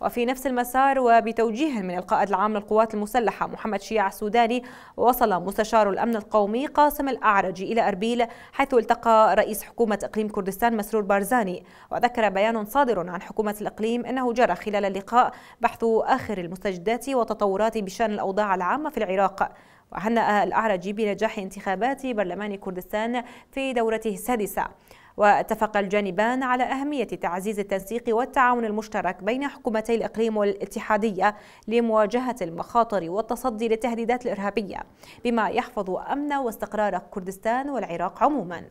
وفي نفس المسار وبتوجيه من القائد العام للقوات المسلحة محمد شيع السوداني وصل مستشار الأمن القومي قاسم الأعرج إلى أربيل حيث التقى رئيس حكومة إقليم كردستان مسرور بارزاني وذكر بيان صادر عن حكومة الإقليم أنه جرى خلال اللقاء بحث آخر المستجدات وتطورات بشأن الأوضاع العامة في العراق وهنأ الأعرج بنجاح انتخابات برلمان كردستان في دورته السادسة واتفق الجانبان على أهمية تعزيز التنسيق والتعاون المشترك بين حكومتي الإقليم والاتحادية لمواجهة المخاطر والتصدي للتهديدات الإرهابية بما يحفظ أمن واستقرار كردستان والعراق عموماً